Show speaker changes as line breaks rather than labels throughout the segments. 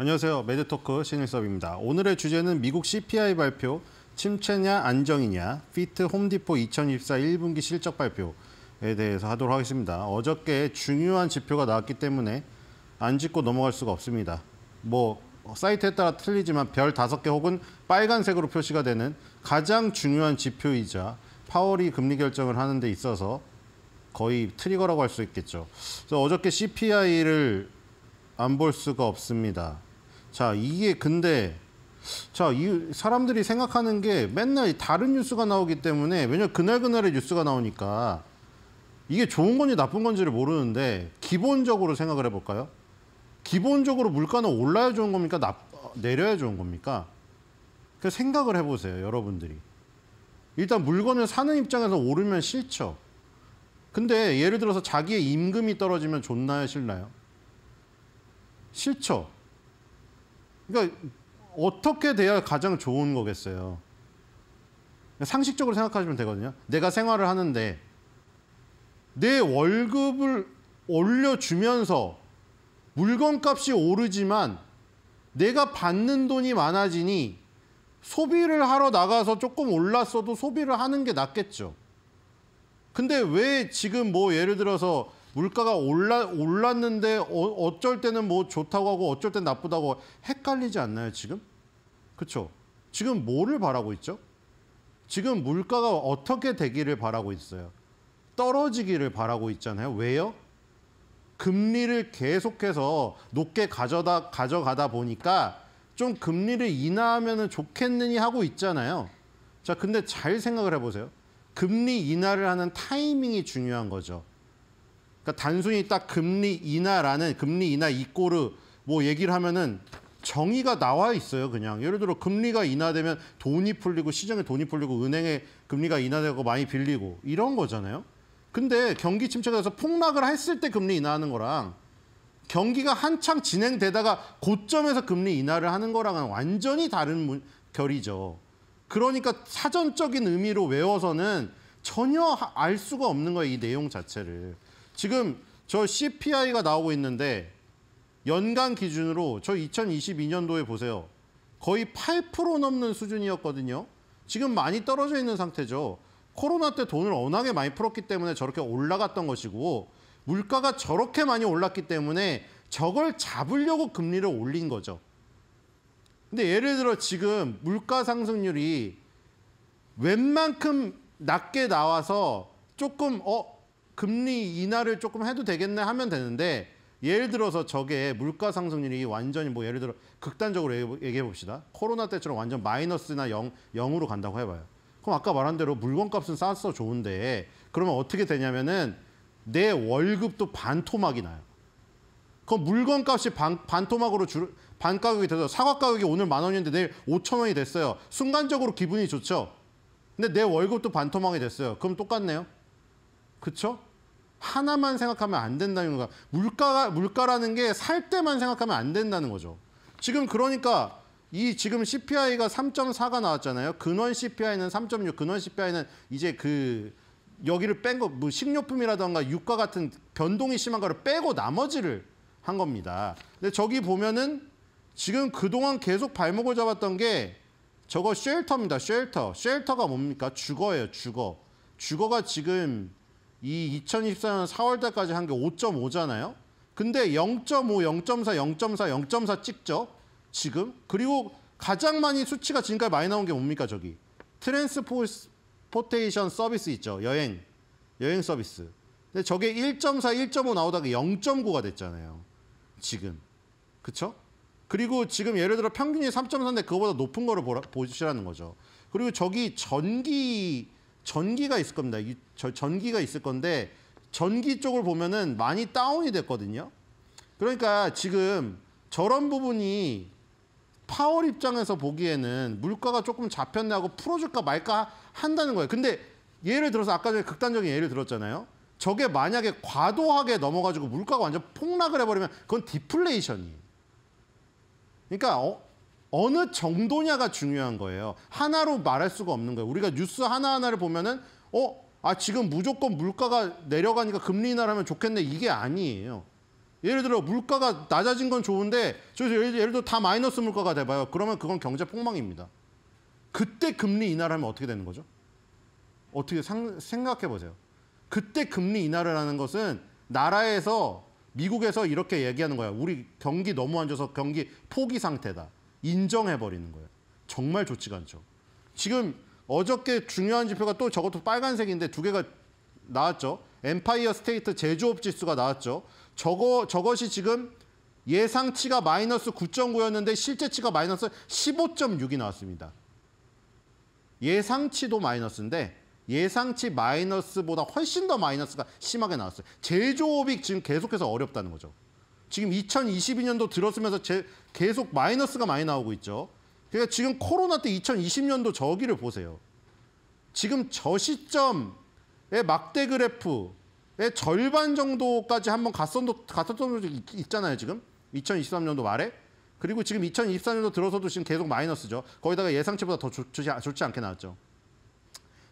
안녕하세요. 매드토크 신일섭입니다. 오늘의 주제는 미국 CPI 발표, 침체냐 안정이냐, 피트 홈디포 2024 1분기 실적 발표에 대해서 하도록 하겠습니다. 어저께 중요한 지표가 나왔기 때문에 안 짚고 넘어갈 수가 없습니다. 뭐 사이트에 따라 틀리지만 별 5개 혹은 빨간색으로 표시가 되는 가장 중요한 지표이자 파월이 금리 결정을 하는 데 있어서 거의 트리거라고 할 수 있겠죠. 그래서 어저께 CPI를 안 볼 수가 없습니다. 자, 이게 근데 자, 이 사람들이 생각하는 게 맨날 다른 뉴스가 나오기 때문에 왜냐면 그날그날의 뉴스가 나오니까 이게 좋은 건지 나쁜 건지를 모르는데 기본적으로 생각을 해볼까요? 기본적으로 물가는 올라야 좋은 겁니까? 나, 내려야 좋은 겁니까? 그 생각을 해보세요, 여러분들이. 일단 물건을 사는 입장에서 오르면 싫죠. 근데 예를 들어서 자기의 임금이 떨어지면 좋나요, 싫나요? 싫죠. 그러니까 어떻게 돼야 가장 좋은 거겠어요. 상식적으로 생각하시면 되거든요. 내가 생활을 하는데 내 월급을 올려주면서 물건값이 오르지만 내가 받는 돈이 많아지니 소비를 하러 나가서 조금 올랐어도 소비를 하는 게 낫겠죠. 근데 왜 지금 뭐 예를 들어서 물가가 올라, 올랐는데 어, 쩔 때는 뭐 좋다고 하고 어쩔 땐 나쁘다고 헷갈리지 않나요, 지금? 그렇죠? 지금 뭐를 바라고 있죠? 지금 물가가 어떻게 되기를 바라고 있어요? 떨어지기를 바라고 있잖아요. 왜요? 금리를 계속해서 높게 가져다, 가져가다 보니까 좀 금리를 인하하면 좋겠느니 하고 있잖아요. 자, 근데 잘 생각을 해보세요. 금리 인하를 하는 타이밍이 중요한 거죠. 그러니까 단순히 딱 금리 인하라는 금리 인하 이꼬르 뭐 얘기를 하면은 정의가 나와 있어요, 그냥. 예를 들어 금리가 인하되면 돈이 풀리고 시장에 돈이 풀리고 은행에 금리가 인하되고 많이 빌리고 이런 거잖아요. 근데 경기 침체가 돼서 폭락을 했을 때 금리 인하하는 거랑 경기가 한창 진행되다가 고점에서 금리 인하를 하는 거랑은 완전히 다른 결이죠. 그러니까 사전적인 의미로 외워서는 전혀 알 수가 없는 거예요, 이 내용 자체를. 지금 저 CPI가 나오고 있는데 연간 기준으로 저 2022년도에 보세요. 거의 8% 넘는 수준이었거든요. 지금 많이 떨어져 있는 상태죠. 코로나 때 돈을 워낙에 많이 풀었기 때문에 저렇게 올라갔던 것이고 물가가 저렇게 많이 올랐기 때문에 저걸 잡으려고 금리를 올린 거죠. 근데 예를 들어 지금 물가 상승률이 웬만큼 낮게 나와서 조금 어 금리 인하를 조금 해도 되겠네 하면 되는데 예를 들어서 저게 물가 상승률이 완전히 뭐 예를 들어 극단적으로 얘기해 봅시다. 코로나 때처럼 완전 마이너스나 영 0으로 간다고 해 봐요. 그럼 아까 말한 대로 물건값은 싸서 좋은데 그러면 어떻게 되냐면은 내 월급도 반토막이 나요. 그럼 물건값이 반, 반토막으로 줄 반가격이 돼서 사과 가격이 오늘 만 원인데 내일 오천 원이 됐어요. 순간적으로 기분이 좋죠. 근데 내 월급도 반토막이 됐어요. 그럼 똑같네요. 그렇죠? 하나만 생각하면 안 된다는 거 물가가 물가라는 게 살 때만 생각하면 안 된다는 거죠. 지금 그러니까 이 지금 CPI가 3.4가 나왔잖아요. 근원 CPI는 3.6, 근원 CPI는 이제 그 여기를 뺀 거, 뭐 식료품이라던가 유가 같은 변동이 심한 거를 빼고 나머지를 한 겁니다. 근데 저기 보면은 지금 그동안 계속 발목을 잡았던 게 저거 쉘터입니다. 쉘터. 쉘터가 뭡니까? 주거예요, 주거. 주거가 지금 이 2024년 4월달까지 한 게 5.5잖아요. 근데 0.5, 0.4, 0.4, 0.4 찍죠. 지금. 그리고 가장 많이 수치가 지금까지 많이 나온 게 뭡니까 저기. 트랜스포테이션 서비스 있죠. 여행. 여행 서비스. 근데 저게 1.4, 1.5 나오다가 0.9가 됐잖아요. 지금. 그쵸? 그리고 지금 예를 들어 평균이 3.4인데 그거보다 높은 거를 보시라는 거죠. 그리고 저기 전기 전기가 있을 겁니다. 이, 저, 전기가 있을 건데 전기 쪽을 보면은 많이 다운이 됐거든요. 그러니까 지금 저런 부분이 파월 입장에서 보기에는 물가가 조금 잡혔네 고 풀어줄까 말까 한다는 거예요. 근데 예를 들어서 아까 전에 극단적인 예를 들었잖아요. 저게 만약에 과도하게 넘어가지고 물가가 완전 폭락을 해버리면 그건 디플레이션이에요. 그러니까 어, 어느 정도냐가 중요한 거예요. 하나로 말할 수가 없는 거예요. 우리가 뉴스 하나하나를 보면은 어, 아 지금 무조건 물가가 내려가니까 금리 인하라면 좋겠네 이게 아니에요. 예를 들어 물가가 낮아진 건 좋은데 저희 예를, 예를 들어 다 마이너스 물가가 돼봐요. 그러면 그건 경제 폭망입니다. 그때 금리 인하라면 어떻게 되는 거죠? 어떻게 상, 생각해 보세요. 그때 금리 인하를 하는 것은 나라에서 미국에서 이렇게 얘기하는 거야. 우리 경기 너무 안 좋아서 경기 포기 상태다. 인정해버리는 거예요. 정말 좋지가 않죠. 지금 어저께 중요한 지표가 또 저것도 빨간색인데 두 개가 나왔죠. 엠파이어 스테이트 제조업 지수가 나왔죠. 저거, 저것이 지금 예상치가 마이너스 9.9였는데 실제치가 마이너스 15.6이 나왔습니다. 예상치도 마이너스인데 예상치 마이너스보다 훨씬 더 마이너스가 심하게 나왔어요. 제조업이 지금 계속해서 어렵다는 거죠. 지금 2022년도 들었으면서 제, 계속 마이너스가 많이 나오고 있죠. 그러니까 지금 코로나 때 2020년도 저기를 보세요. 지금 저 시점의 막대 그래프의 절반 정도까지 한번 갔었던, 갔었던 적이 있잖아요, 지금. 2023년도 말에. 그리고 지금 2024년도 들어서도 지금 계속 마이너스죠. 거기다가 예상치보다 더 좋, 좋지, 좋지 않게 나왔죠.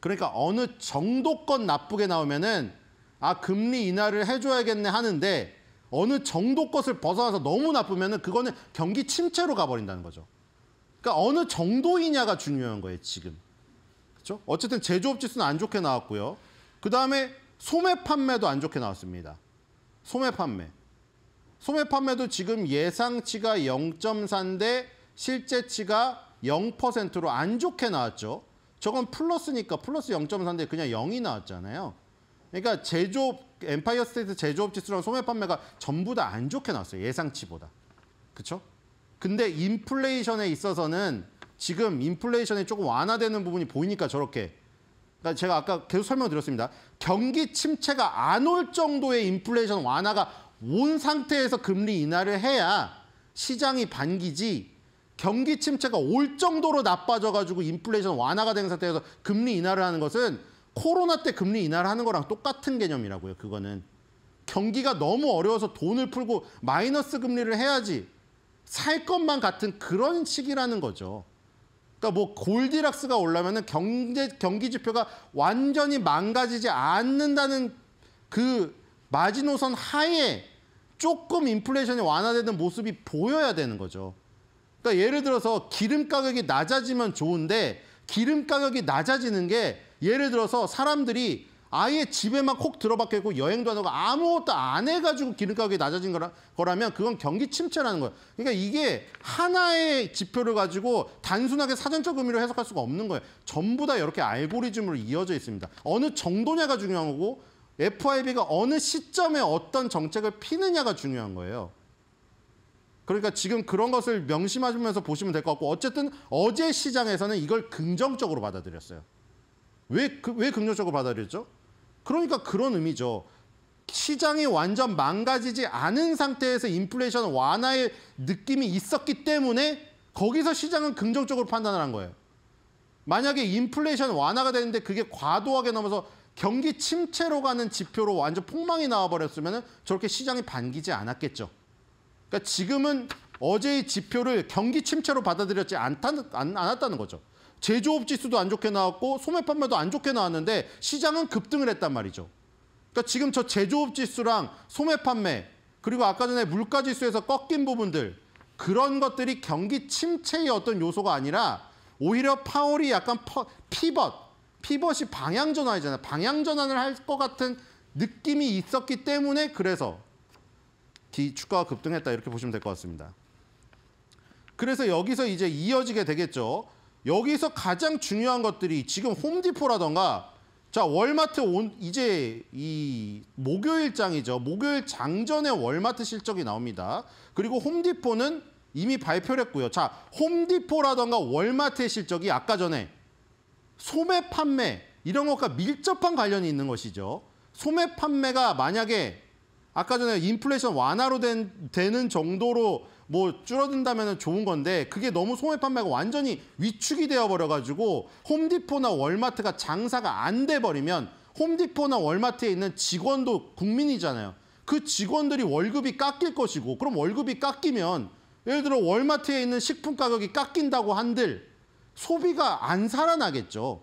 그러니까 어느 정도껏 나쁘게 나오면은 아 금리 인하를 해줘야겠네 하는데 어느 정도 것을 벗어나서 너무 나쁘면 그거는 경기 침체로 가버린다는 거죠. 그러니까 어느 정도이냐가 중요한 거예요, 지금. 그렇죠? 어쨌든 제조업 지수는 안 좋게 나왔고요. 그다음에 소매 판매도 안 좋게 나왔습니다. 소매 판매. 소매 판매도 지금 예상치가 0.4인데 실제치가 0%로 안 좋게 나왔죠. 저건 플러스니까 플러스 0.4인데 그냥 0이 나왔잖아요. 그러니까 제조업 엠파이어 스테이트 제조업 지수랑 소매 판매가 전부 다 안 좋게 나왔어요. 예상치보다. 그렇죠? 근데 인플레이션에 있어서는 지금 인플레이션이 조금 완화되는 부분이 보이니까 저렇게 그러니까 제가 아까 계속 설명드렸습니다. 을 경기 침체가 안 올 정도의 인플레이션 완화가 온 상태에서 금리 인하를 해야 시장이 반기지 경기 침체가 올 정도로 나빠져가지고 인플레이션 완화가 된 상태에서 금리 인하를 하는 것은 코로나 때 금리 인하를 하는 거랑 똑같은 개념이라고요. 그거는 경기가 너무 어려워서 돈을 풀고 마이너스 금리를 해야지 살 것만 같은 그런 식이라는 거죠. 그러니까 뭐 골디락스가 올라면은 경제 경기 지표가 완전히 망가지지 않는다는 그 마지노선 하에 조금 인플레이션이 완화되는 모습이 보여야 되는 거죠. 그러니까 예를 들어서 기름 가격이 낮아지면 좋은데 기름 가격이 낮아지는 게 예를 들어서 사람들이 아예 집에만 콕 들어박혀 있고 여행도 안 하고 아무것도 안 해가지고 기름가격이 낮아진 거라, 거라면 그건 경기 침체라는 거예요. 그러니까 이게 하나의 지표를 가지고 단순하게 사전적 의미로 해석할 수가 없는 거예요. 전부 다 이렇게 알고리즘으로 이어져 있습니다. 어느 정도냐가 중요한 거고 FIB가 어느 시점에 어떤 정책을 피느냐가 중요한 거예요. 그러니까 지금 그런 것을 명심하시면서 보시면 될 것 같고 어쨌든 어제 시장에서는 이걸 긍정적으로 받아들였어요. 왜, 그, 왜 긍정적으로 받아들였죠? 그러니까 그런 의미죠. 시장이 완전 망가지지 않은 상태에서 인플레이션 완화의 느낌이 있었기 때문에 거기서 시장은 긍정적으로 판단을 한 거예요. 만약에 인플레이션 완화가 되는데 그게 과도하게 넘어서 경기 침체로 가는 지표로 완전 폭망이 나와버렸으면 저렇게 시장이 반기지 않았겠죠. 그러니까 지금은 어제의 지표를 경기 침체로 받아들였지 않다, 안, 않았다는 거죠. 제조업 지수도 안 좋게 나왔고 소매 판매도 안 좋게 나왔는데 시장은 급등을 했단 말이죠. 그러니까 지금 저 제조업 지수랑 소매 판매 그리고 아까 전에 물가 지수에서 꺾인 부분들 그런 것들이 경기 침체의 어떤 요소가 아니라 오히려 파월이 약간 퍼, 피벗, 피벗이 방향 전환이잖아요. 방향 전환을 할 것 같은 느낌이 있었기 때문에 그래서 기, 주가가 급등했다 이렇게 보시면 될 것 같습니다. 그래서 여기서 이제 이어지게 되겠죠. 여기서 가장 중요한 것들이 지금 홈디포라던가 자 월마트 온 이제 이 목요일장이죠. 목요일 장전에 월마트 실적이 나옵니다. 그리고 홈디포는 이미 발표를 했고요. 자 홈디포라던가 월마트의 실적이 아까 전에 소매 판매 이런 것과 밀접한 관련이 있는 것이죠. 소매 판매가 만약에 아까 전에 인플레이션 완화로 된, 되는 정도로 뭐 줄어든다면 좋은 건데 그게 너무 소매 판매가 완전히 위축이 되어버려가지고 홈디포나 월마트가 장사가 안 돼버리면 홈디포나 월마트에 있는 직원도 국민이잖아요. 그 직원들이 월급이 깎일 것이고 그럼 월급이 깎이면 예를 들어 월마트에 있는 식품 가격이 깎인다고 한들 소비가 안 살아나겠죠.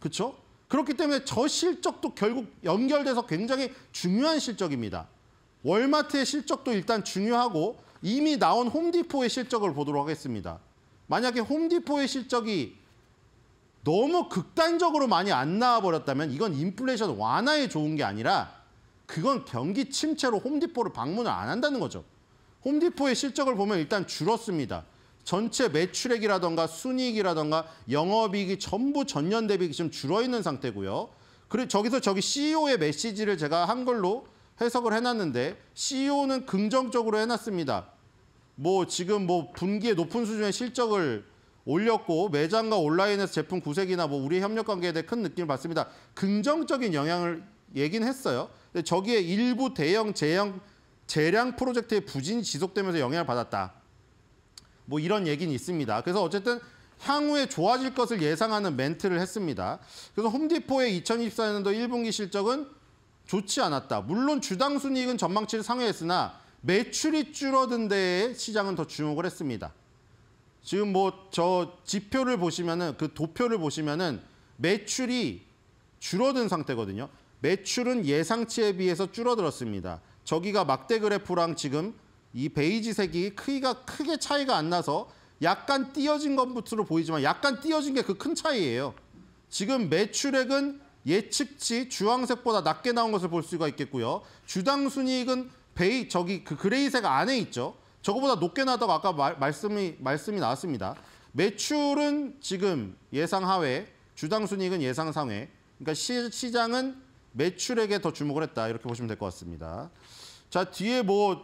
그렇죠? 그렇기 때문에 저 실적도 결국 연결돼서 굉장히 중요한 실적입니다. 월마트의 실적도 일단 중요하고 이미 나온 홈디포의 실적을 보도록 하겠습니다. 만약에 홈디포의 실적이 너무 극단적으로 많이 안 나와버렸다면 이건 인플레이션 완화에 좋은 게 아니라 그건 경기 침체로 홈디포를 방문을 안 한다는 거죠. 홈디포의 실적을 보면 일단 줄었습니다. 전체 매출액이라던가 순이익이라던가 영업이익이 전부 전년 대비 지금 줄어있는 상태고요. 그리고 저기서 저기 CEO의 메시지를 제가 한글로 해석을 해놨는데 CEO는 긍정적으로 해놨습니다. 뭐 지금 뭐 분기에 높은 수준의 실적을 올렸고 매장과 온라인에서 제품 구색이나 뭐우리 협력 관계에 대해 큰 느낌을 받습니다. 긍정적인 영향을 얘긴 했어요. 근데 저기에 일부 대형 재형 재량 프로젝트의 부진이 지속되면서 영향을 받았다. 뭐 이런 얘기는 있습니다. 그래서 어쨌든 향후에 좋아질 것을 예상하는 멘트를 했습니다. 그래서 홈디포의 2024년도 1분기 실적은 좋지 않았다. 물론 주당 순이익은 전망치를 상회했으나 매출이 줄어든 데에 시장은 더 주목을 했습니다. 지금 뭐 저 지표를 보시면은 그 도표를 보시면은 매출이 줄어든 상태거든요. 매출은 예상치에 비해서 줄어들었습니다. 저기가 막대 그래프랑 지금 이 베이지색이 크기가 크게 차이가 안 나서 약간 띄어진 것부터로 보이지만 약간 띄어진 게 그 큰 차이예요. 지금 매출액은 예측치 주황색보다 낮게 나온 것을 볼 수가 있겠고요. 주당 순이익은 베이 저기 그 그레이색 안에 있죠. 저거보다 높게 나다고 왔 아까 말, 말씀이 말씀이 나왔습니다. 매출은 지금 예상 하회, 주당 순이익은 예상 상회. 그러니까 시, 시장은 매출액에 더 주목을 했다 이렇게 보시면 될 것 같습니다. 자 뒤에 뭐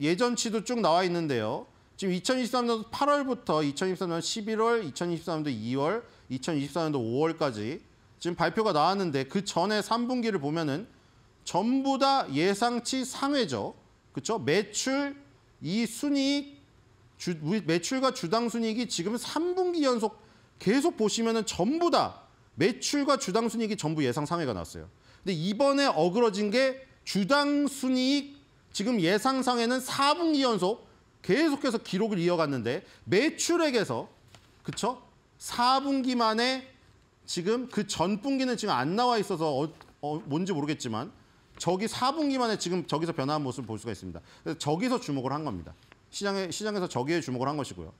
예전치도 쭉 나와 있는데요. 지금 2023년도 8월부터 2023년 11월, 2023년도 2월, 2024년도 5월까지 지금 발표가 나왔는데 그 전에 3분기를 보면은 전부 다 예상치 상회죠. 그렇죠? 매출, 이 순이익, 주, 매출과 주당 순이익이 지금 3분기 연속 계속 보시면은 전부 다 매출과 주당 순이익이 전부 예상 상회가 나왔어요. 근데 이번에 어그러진 게 주당 순이익 지금 예상 상회는 4분기 연속 계속해서 기록을 이어갔는데 매출액에서 그쵸? 4분기 만에 지금 그 전 분기는 지금 안 나와 있어서 어, 어, 뭔지 모르겠지만 저기 4분기만에 지금 저기서 변화한 모습을 볼 수가 있습니다. 그래서 저기서 주목을 한 겁니다. 시장에, 시장에서 저기에 주목을 한 것이고요.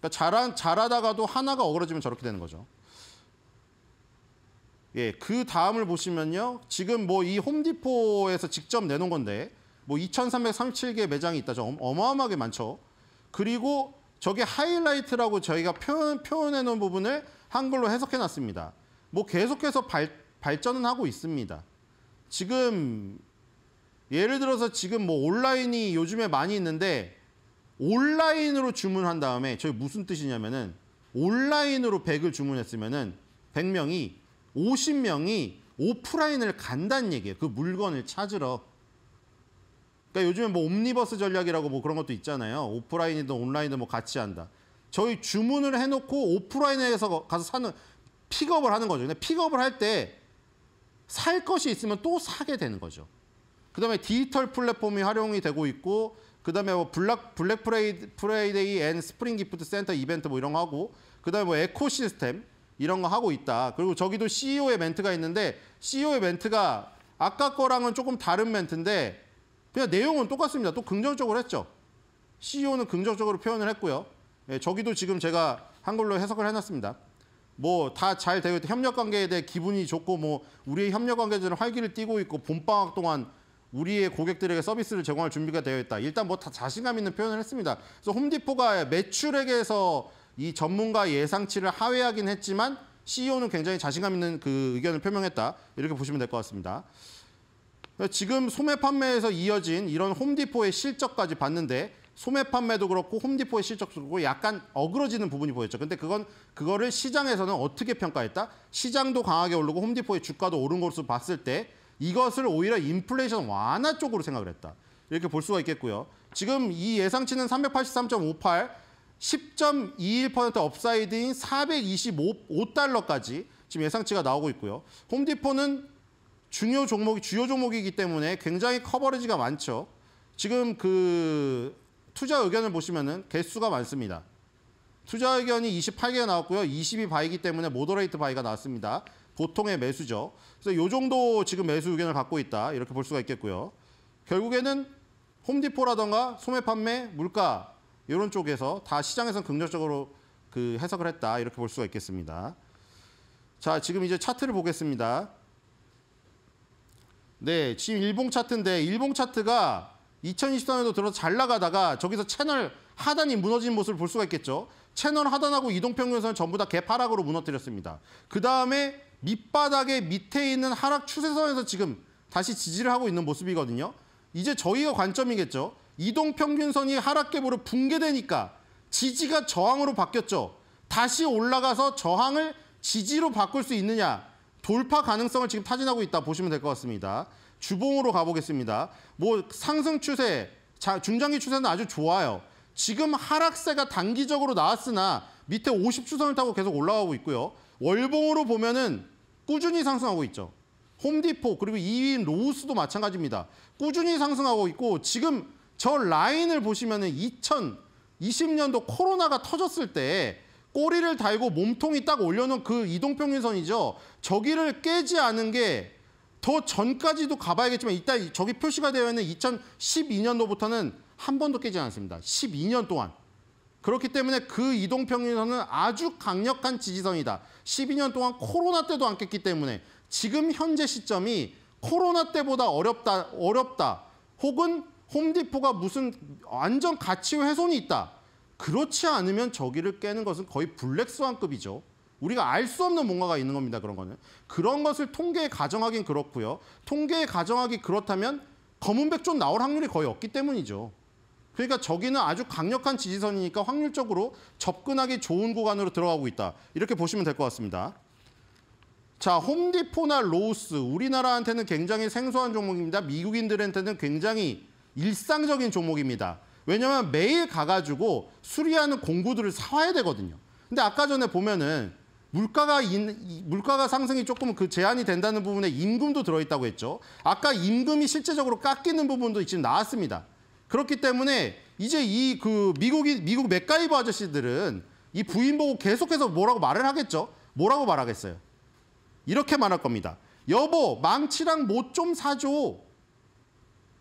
그러니까 잘하, 잘하다가도 하나가 어그러지면 저렇게 되는 거죠. 예, 그 다음을 보시면요. 지금 뭐 이 홈디포에서 직접 내놓은 건데 뭐 2,337개 매장이 있다. 저 어마어마하게 많죠. 그리고 저게 하이라이트라고 저희가 표현, 표현해 놓은 부분을 한글로 해석해 놨습니다. 뭐 계속해서 발, 발전은 하고 있습니다. 지금 예를 들어서 지금 뭐 온라인이 요즘에 많이 있는데 온라인으로 주문한 다음에 저희 무슨 뜻이냐면은 온라인으로 100을 주문했으면은 100명이 50명이 오프라인을 간다는 얘기예요. 그 물건을 찾으러. 그러니까 요즘에 뭐 옴니버스 전략이라고 뭐 그런 것도 있잖아요. 오프라인이든 온라인이든 뭐 같이 한다. 저희 주문을 해놓고 오프라인에서 가서 사는 픽업을 하는 거죠. 근데 픽업을 할 때 살 것이 있으면 또 사게 되는 거죠. 그 다음에 디지털 플랫폼이 활용이 되고 있고 그 다음에 뭐 블랙, 블랙 프레이, 프레이데이 앤 스프링 기프트 센터 이벤트 뭐 이런 거 하고 그 다음에 뭐 에코 시스템 이런 거 하고 있다. 그리고 저기도 CEO의 멘트가 있는데 CEO의 멘트가 아까 거랑은 조금 다른 멘트인데 그냥 내용은 똑같습니다. 또 긍정적으로 했죠. CEO는 긍정적으로 표현을 했고요. 예, 저기도 지금 제가 한글로 해석을 해놨습니다. 뭐 다 잘 되고 협력 관계에 대해 기분이 좋고 뭐 우리의 협력 관계들은 활기를 띠고 있고 봄방학 동안 우리의 고객들에게 서비스를 제공할 준비가 되어 있다. 일단 뭐 다 자신감 있는 표현을 했습니다. 그래서 홈디포가 매출액에서 이 전문가 예상치를 하회하긴 했지만 CEO는 굉장히 자신감 있는 그 의견을 표명했다. 이렇게 보시면 될 것 같습니다. 지금 소매 판매에서 이어진 이런 홈디포의 실적까지 봤는데 소매 판매도 그렇고 홈디포의 실적도 그렇고 약간 어그러지는 부분이 보였죠. 근데 그건 그거를 시장에서는 어떻게 평가했다? 시장도 강하게 오르고 홈디포의 주가도 오른 것으로 봤을 때 이것을 오히려 인플레이션 완화 쪽으로 생각을 했다. 이렇게 볼 수가 있겠고요. 지금 이 예상치는 383.58, 10.21% 업사이드인 425달러까지 지금 예상치가 나오고 있고요. 홈디포는 중요 종목이 주요 종목이기 때문에 굉장히 커버리지가 많죠. 지금 그 투자 의견을 보시면은 개수가 많습니다. 투자 의견이 28개가 나왔고요. 22 바이기 때문에 모더레이트 바이가 나왔습니다. 보통의 매수죠. 그래서 이 정도 지금 매수 의견을 갖고 있다. 이렇게 볼 수가 있겠고요. 결국에는 홈디포라던가 소매 판매, 물가 이런 쪽에서 다 시장에선 긍정적으로 그 해석을 했다. 이렇게 볼 수가 있겠습니다. 자, 지금 이제 차트를 보겠습니다. 네, 지금 일봉 차트인데 일봉 차트가 2023년도 들어잘 나가다가 저기서 채널 하단이 무너진 모습을 볼 수가 있겠죠. 채널 하단하고 이동평균선을 전부 다 개파락으로 무너뜨렸습니다. 그 다음에 밑바닥에 밑에 있는 하락 추세선에서 지금 다시 지지를 하고 있는 모습이거든요. 이제 저희가 관점이겠죠. 이동평균선이 하락계보로 붕괴되니까 지지가 저항으로 바뀌었죠. 다시 올라가서 저항을 지지로 바꿀 수 있느냐. 돌파 가능성을 지금 타진하고 있다 보시면 될 것 같습니다. 주봉으로 가보겠습니다. 뭐 상승 추세, 자, 중장기 추세는 아주 좋아요. 지금 하락세가 단기적으로 나왔으나 밑에 50추선을 타고 계속 올라가고 있고요. 월봉으로 보면은 꾸준히 상승하고 있죠. 홈디포 그리고 2위인 로우스도 마찬가지입니다. 꾸준히 상승하고 있고 지금 저 라인을 보시면은 2020년도 코로나가 터졌을 때 꼬리를 달고 몸통이 딱 올려놓은 그 이동평균선이죠. 저기를 깨지 않은 게더 전까지도 가봐야겠지만 이따 저기 표시가 되어 있는 2012년도부터는 한 번도 깨지 않았습니다. 12년 동안. 그렇기 때문에 그 이동평균선은 아주 강력한 지지선이다. 12년 동안 코로나 때도 안 깼기 때문에 지금 현재 시점이 코로나 때보다 어렵다, 어렵다. 혹은 홈디포가 무슨 완전 가치 훼손이 있다. 그렇지 않으면 저기를 깨는 것은 거의 블랙스완급이죠. 우리가 알 수 없는 뭔가가 있는 겁니다. 그런 거는. 그런 것을 통계에 가정하긴 그렇고요. 통계에 가정하기 그렇다면 검은백 좀 나올 확률이 거의 없기 때문이죠. 그러니까 저기는 아주 강력한 지지선이니까 확률적으로 접근하기 좋은 구간으로 들어가고 있다. 이렇게 보시면 될 것 같습니다. 자, 홈디포나 로우스, 우리나라한테는 굉장히 생소한 종목입니다. 미국인들한테는 굉장히 일상적인 종목입니다. 왜냐하면 매일 가가지고 수리하는 공구들을 사와야 되거든요. 근데 아까 전에 보면은 물가가 인, 물가가 상승이 조금 그 제한이 된다는 부분에 임금도 들어있다고 했죠. 아까 임금이 실제적으로 깎이는 부분도 지금 나왔습니다. 그렇기 때문에 이제 이 그 미국이 미국 맥가이버 아저씨들은 이 부인 보고 계속해서 뭐라고 말을 하겠죠. 뭐라고 말하겠어요? 이렇게 말할 겁니다. 여보, 망치랑 못좀 뭐 사줘.